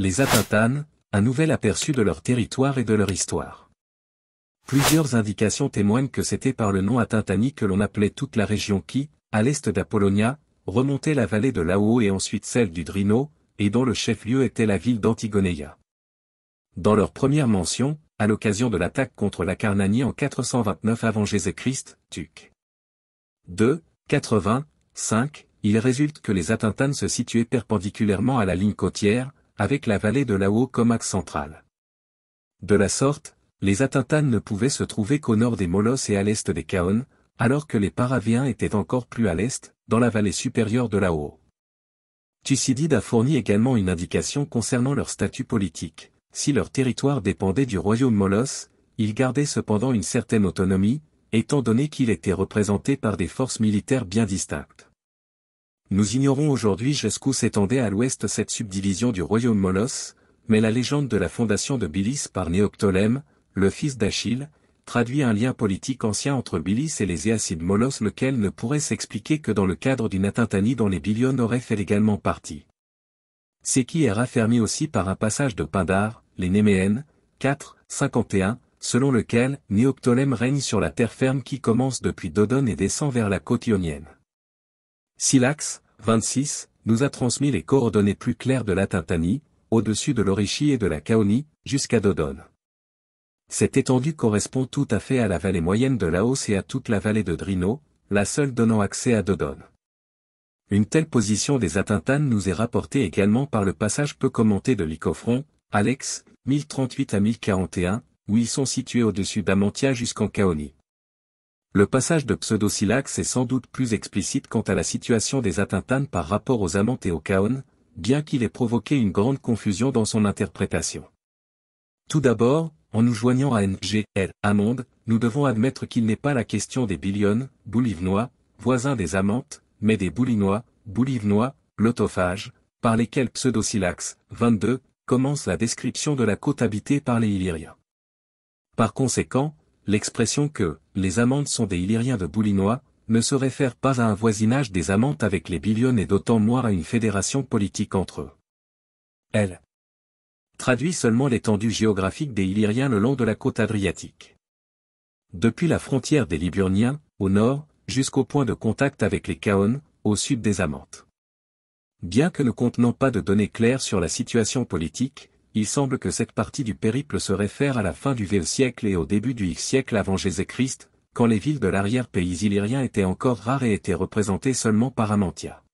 les Atintanes, un nouvel aperçu de leur territoire et de leur histoire. Plusieurs indications témoignent que c'était par le nom Atintani que l'on appelait toute la région qui, à l'est d'Apollonia, remontait la vallée de l'Ao et ensuite celle du Drino, et dont le chef-lieu était la ville d'Antigoneia. Dans leur première mention, à l'occasion de l'attaque contre la Carnanie en 429 avant Jésus-Christ, Tuc. 2, 80, il résulte que les Atintanes se situaient perpendiculairement à la ligne côtière, avec la vallée de l'Ao comme axe central. De la sorte, les Atintanes ne pouvaient se trouver qu'au nord des Molosses et à l'est des Kaon, alors que les Paraviens étaient encore plus à l'est, dans la vallée supérieure de l'Ao. Thucydide a fourni également une indication concernant leur statut politique. Si leur territoire dépendait du royaume Molosse, ils gardaient cependant une certaine autonomie, étant donné qu'il était représenté par des forces militaires bien distinctes. Nous ignorons aujourd'hui jusqu'où s'étendait à l'ouest cette subdivision du royaume Molos, mais la légende de la fondation de Bilis par Néoptolème, le fils d'Achille, traduit un lien politique ancien entre Bilis et les Éacides Molos lequel ne pourrait s'expliquer que dans le cadre d'une atteintanie dont les Biliones auraient fait légalement partie. C'est qui est raffermi aussi par un passage de Pindar, les Néméennes, 4, 51, selon lequel Néoptolème règne sur la terre ferme qui commence depuis Dodone et descend vers la côte ionienne. Silax, 26, nous a transmis les coordonnées plus claires de la Tintanie, au-dessus de l'Orichi et de la Kaoni, jusqu'à Dodone. Cette étendue correspond tout à fait à la vallée moyenne de Laos et à toute la vallée de Drino, la seule donnant accès à Dodone. Une telle position des Atintanes nous est rapportée également par le passage peu commenté de Lycophron, Alex, 1038 à 1041, où ils sont situés au-dessus d'Amantia jusqu'en Kaoni. Le passage de Pseudosylax est sans doute plus explicite quant à la situation des Atintanes par rapport aux Amantes et aux Kaon, bien qu'il ait provoqué une grande confusion dans son interprétation. Tout d'abord, en nous joignant à N.G.L. Amonde, nous devons admettre qu'il n'est pas la question des Billionnes, boulivnois, voisins des Amantes, mais des Boulinois, boulivnois, l'autophage, par lesquels Pseudosilax, 22, commence la description de la côte habitée par les Illyriens. Par conséquent, l'expression que les amantes sont des Illyriens de Boulinois ne se réfère pas à un voisinage des amantes avec les Bilionnes et d'autant moins à une fédération politique entre eux. Elle traduit seulement l'étendue géographique des Illyriens le long de la côte adriatique. Depuis la frontière des Liburniens, au nord, jusqu'au point de contact avec les Caones, au sud des Amantes. Bien que ne contenant pas de données claires sur la situation politique, il semble que cette partie du périple se réfère à la fin du V siècle et au début du X siècle avant Jésus-Christ, quand les villes de l'arrière-pays illyrien étaient encore rares et étaient représentées seulement par Amantia.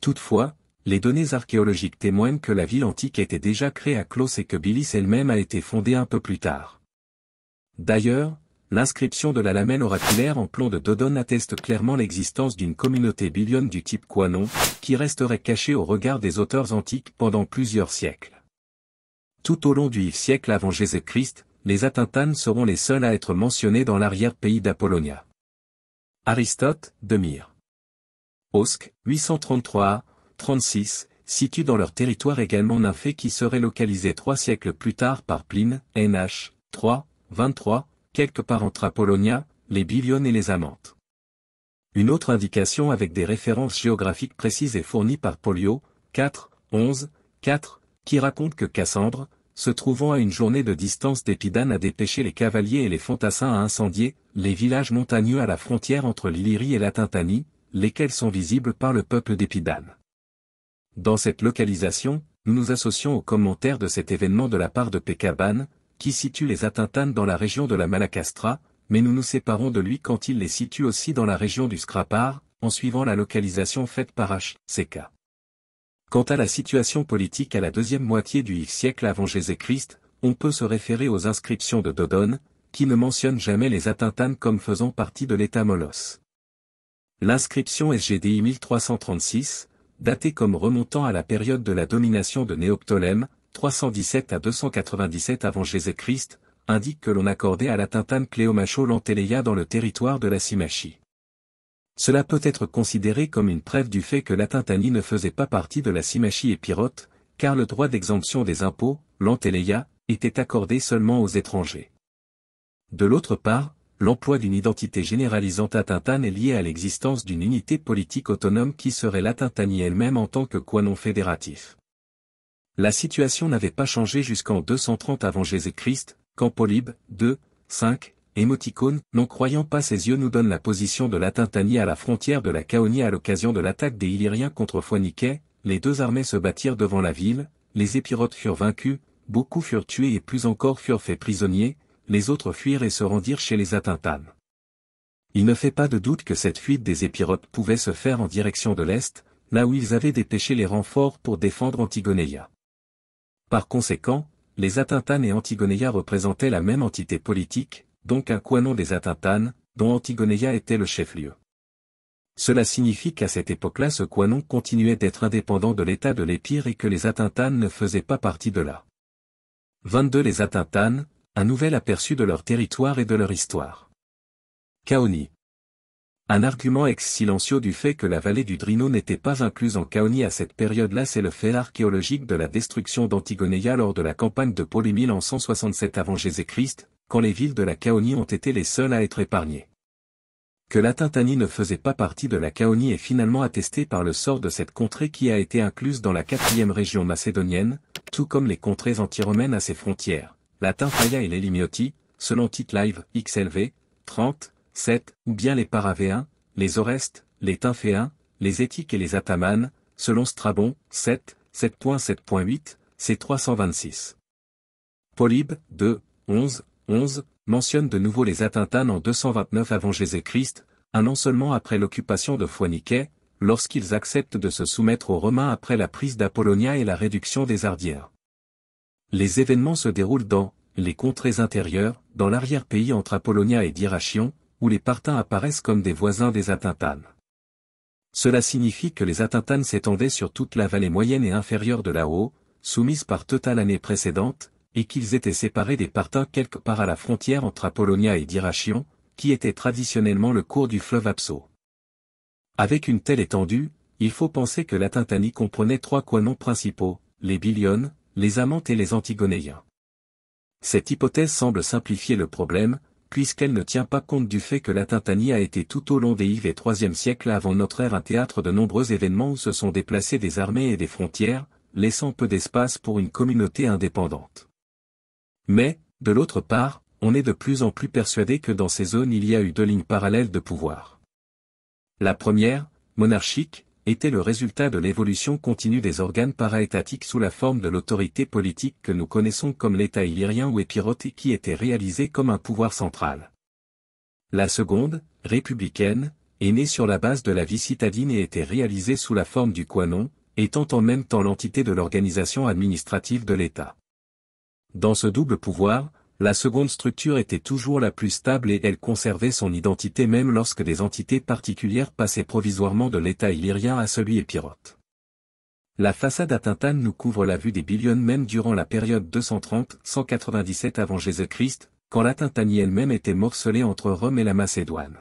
Toutefois, les données archéologiques témoignent que la ville antique était déjà créée à Clos et que Bilis elle-même a été fondée un peu plus tard. D'ailleurs, l'inscription de la lamelle oraculaire en plomb de Dodone atteste clairement l'existence d'une communauté bilionne du type Quanon, qui resterait cachée au regard des auteurs antiques pendant plusieurs siècles. Tout au long du siècle avant Jésus-Christ, les Atintanes seront les seuls à être mentionnés dans l'arrière-pays d'Apollonia. Aristote, de Myre. Osc, 833 36, situe dans leur territoire également fait qui serait localisé trois siècles plus tard par Pline, NH, 3, 23, quelque part entre Apollonia, les Bivionnes et les Amantes. Une autre indication avec des références géographiques précises est fournie par Polio, 4, 11, 4, qui raconte que Cassandre, se trouvant à une journée de distance d'Épidane a dépêché les cavaliers et les fantassins à incendier, les villages montagneux à la frontière entre l'Illyrie et la Tintanie, lesquels sont visibles par le peuple d'Épidane. Dans cette localisation, nous nous associons aux commentaires de cet événement de la part de Pécabane, qui situe les Atintanes dans la région de la Malacastra, mais nous nous séparons de lui quand il les situe aussi dans la région du Scrapar, en suivant la localisation faite par H.C.K. Quant à la situation politique à la deuxième moitié du X siècle avant Jésus-Christ, on peut se référer aux inscriptions de Dodone, qui ne mentionnent jamais les Atintanes comme faisant partie de l'État Molos. L'inscription SGDI 1336, datée comme remontant à la période de la domination de Néoptolème, 317 à 297 avant Jésus-Christ, indique que l'on accordait à l'Atintane Cléomacho l'Antéléia dans le territoire de la Simachie. Cela peut être considéré comme une preuve du fait que la Tintanie ne faisait pas partie de la Simachie et Pirote, car le droit d'exemption des impôts, l'Anteleia, était accordé seulement aux étrangers. De l'autre part, l'emploi d'une identité généralisante atintane est lié à l'existence d'une unité politique autonome qui serait Tintanie elle-même en tant que quoi non fédératif. La situation n'avait pas changé jusqu'en 230 avant Jésus-Christ, quand Polybe, 2, 5, émoticône, non croyant pas ses yeux nous donne la position de la à la frontière de la Caonie à l'occasion de l'attaque des Illyriens contre Foiniquet, les deux armées se battirent devant la ville, les épirotes furent vaincus, beaucoup furent tués et plus encore furent faits prisonniers, les autres fuirent et se rendirent chez les Atintanes. Il ne fait pas de doute que cette fuite des épirotes pouvait se faire en direction de l'Est, là où ils avaient dépêché les renforts pour défendre Antigoneia. Par conséquent, les Atintanes et Antigoneia représentaient la même entité politique, donc un coinon des Atintanes, dont Antigonéia était le chef-lieu. Cela signifie qu'à cette époque-là ce quanon continuait d'être indépendant de l'état de l'Épire et que les Atintanes ne faisaient pas partie de là. 22 Les Atintanes, un nouvel aperçu de leur territoire et de leur histoire. Kaoni. Un argument ex silencio du fait que la vallée du Drino n'était pas incluse en Kaoni à cette période-là c'est le fait archéologique de la destruction d'Antigonéia lors de la campagne de Polymile en 167 avant Jésus-Christ, quand les villes de la Caonie ont été les seules à être épargnées. Que la Tintanie ne faisait pas partie de la Caonie est finalement attesté par le sort de cette contrée qui a été incluse dans la quatrième région macédonienne, tout comme les contrées anti à ses frontières, la Tintaya et les Limioti, selon Tite Live XLV, 30, 7, ou bien les Paravéens, les Orestes, les Tinféens, les Étiques et les Atamanes, selon Strabon, 7, 7.7.8, c 326. Polybe, 2, 11, 11, mentionne de nouveau les Atintanes en 229 avant Jésus-Christ, un an seulement après l'occupation de Fouaniquet, lorsqu'ils acceptent de se soumettre aux Romains après la prise d'Apollonia et la réduction des Ardières. Les événements se déroulent dans les contrées intérieures, dans l'arrière-pays entre Apollonia et Dirachion, où les Partins apparaissent comme des voisins des Atintanes. Cela signifie que les Atintanes s'étendaient sur toute la vallée moyenne et inférieure de la Haut, soumise par totale l'année précédente, et qu'ils étaient séparés des Partins quelque part à la frontière entre Apollonia et Dirachion, qui était traditionnellement le cours du fleuve Apso. Avec une telle étendue, il faut penser que la Tintanie comprenait trois quanons principaux, les Biliones, les Amantes et les Antigonéens. Cette hypothèse semble simplifier le problème, puisqu'elle ne tient pas compte du fait que la Tintanie a été tout au long des IV et IIIe siècles avant notre ère un théâtre de nombreux événements où se sont déplacés des armées et des frontières, laissant peu d'espace pour une communauté indépendante. Mais, de l'autre part, on est de plus en plus persuadé que dans ces zones il y a eu deux lignes parallèles de pouvoir. La première, monarchique, était le résultat de l'évolution continue des organes paraétatiques sous la forme de l'autorité politique que nous connaissons comme l'État illyrien ou épirote qui était réalisé comme un pouvoir central. La seconde, républicaine, est née sur la base de la vie citadine et était réalisée sous la forme du quanon, étant en même temps l'entité de l'organisation administrative de l'État. Dans ce double pouvoir, la seconde structure était toujours la plus stable et elle conservait son identité même lorsque des entités particulières passaient provisoirement de l'état illyrien à celui épirote. La façade atintane nous couvre la vue des Billions même durant la période 230-197 avant Jésus-Christ, quand la Tintanie elle-même était morcelée entre Rome et la Macédoine.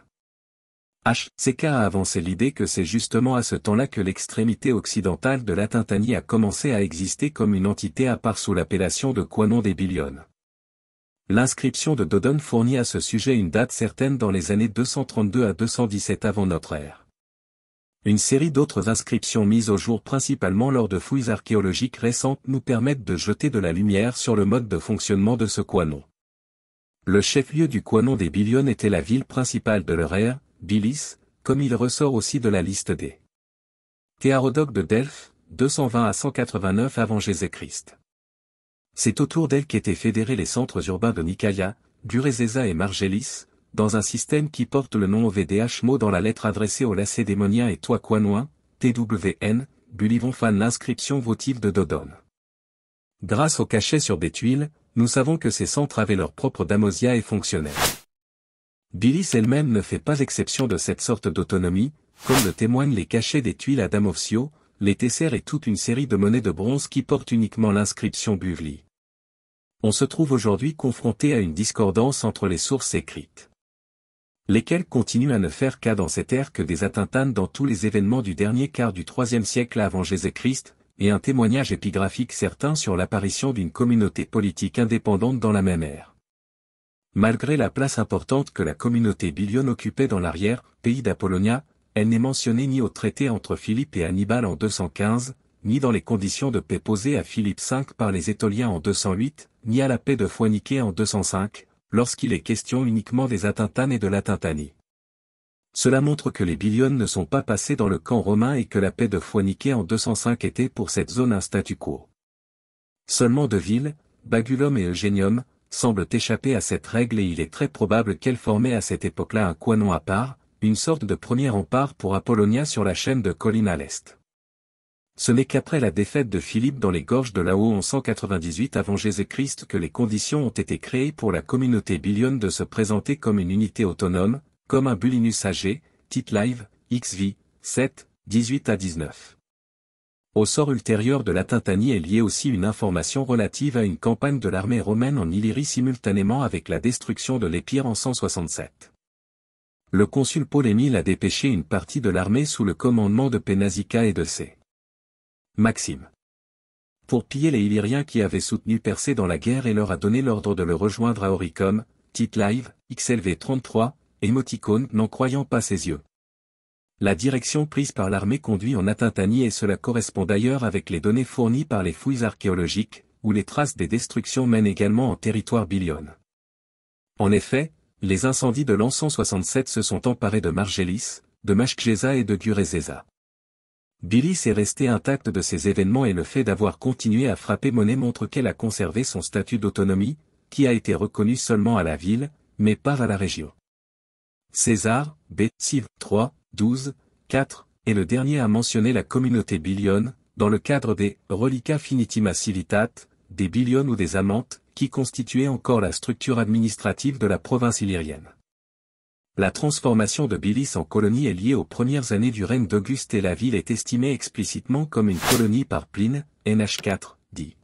K. a avancé l'idée que c'est justement à ce temps-là que l'extrémité occidentale de la Tintanie a commencé à exister comme une entité à part sous l'appellation de Quanon des Billions. L'inscription de Dodon fournit à ce sujet une date certaine dans les années 232 à 217 avant notre ère. Une série d'autres inscriptions mises au jour principalement lors de fouilles archéologiques récentes nous permettent de jeter de la lumière sur le mode de fonctionnement de ce Quanon. Le chef-lieu du Quanon des Billionnes était la ville principale de leur ère, bilis, comme il ressort aussi de la liste des Théarodoc de Delphes, 220 à 189 avant Jésus-Christ. C'est autour d'elle qu'étaient fédérés les centres urbains de Nicaïa, Durezesa et Margélis, dans un système qui porte le nom OVDH mot dans la lettre adressée aux Lacédémoniens et Toaquanois, TWN, Bulivon fan l'inscription votive de Dodone. Grâce au cachet sur des tuiles, nous savons que ces centres avaient leur propre damosia et fonctionnaient. Bilis elle-même ne fait pas exception de cette sorte d'autonomie, comme le témoignent les cachets des tuiles à Damovsio, les tessers et toute une série de monnaies de bronze qui portent uniquement l'inscription Buvli. On se trouve aujourd'hui confronté à une discordance entre les sources écrites. Lesquelles continuent à ne faire cas dans cette ère que des attentats dans tous les événements du dernier quart du IIIe siècle avant Jésus-Christ, et un témoignage épigraphique certain sur l'apparition d'une communauté politique indépendante dans la même ère. Malgré la place importante que la communauté bilyonne occupait dans l'arrière, pays d'Apollonia, elle n'est mentionnée ni au traité entre Philippe et Hannibal en 215, ni dans les conditions de paix posées à Philippe V par les Étoliens en 208, ni à la paix de Foiniquet en 205, lorsqu'il est question uniquement des Atintanes et de l'Atintanie. Cela montre que les Bilionnes ne sont pas passés dans le camp romain et que la paix de Foiniquet en 205 était pour cette zone un statu quo. Seulement deux villes, Bagulum et Eugenium. Semble échapper à cette règle et il est très probable qu'elle formait à cette époque-là un quanon à part, une sorte de premier rempart pour Apollonia sur la chaîne de collines à l'est. Ce n'est qu'après la défaite de Philippe dans les gorges de Lao en 198 avant Jésus-Christ que les conditions ont été créées pour la communauté billionne de se présenter comme une unité autonome, comme un bulinus âgé, Tite Live, XV, 7, 18 à 19. Au sort ultérieur de la Tintanie est liée aussi une information relative à une campagne de l'armée romaine en Illyrie simultanément avec la destruction de l'Épire en 167. Le consul Paul-Émile a dépêché une partie de l'armée sous le commandement de Pénasica et de ses Maxime. Pour piller les Illyriens qui avaient soutenu Persée dans la guerre et leur a donné l'ordre de le rejoindre à Oricum, Titlive, live, XLV 33, émoticône n'en croyant pas ses yeux. La direction prise par l'armée conduit en Atintanie et cela correspond d'ailleurs avec les données fournies par les fouilles archéologiques, où les traces des destructions mènent également en territoire bilion. En effet, les incendies de l'an 167 se sont emparés de Margelis, de Mashkgeza et de Gurezeza. Bilis est resté intact de ces événements et le fait d'avoir continué à frapper monnaie montre qu'elle a conservé son statut d'autonomie, qui a été reconnu seulement à la ville, mais pas à la région. César, B. 3, 12, 4, et le dernier a mentionné la communauté bilionne, dans le cadre des Relica Finitima Civitates, des bilionnes ou des Amantes, qui constituaient encore la structure administrative de la province illyrienne. La transformation de Bilis en colonie est liée aux premières années du règne d'Auguste et la ville est estimée explicitement comme une colonie par Pline, NH4, dit.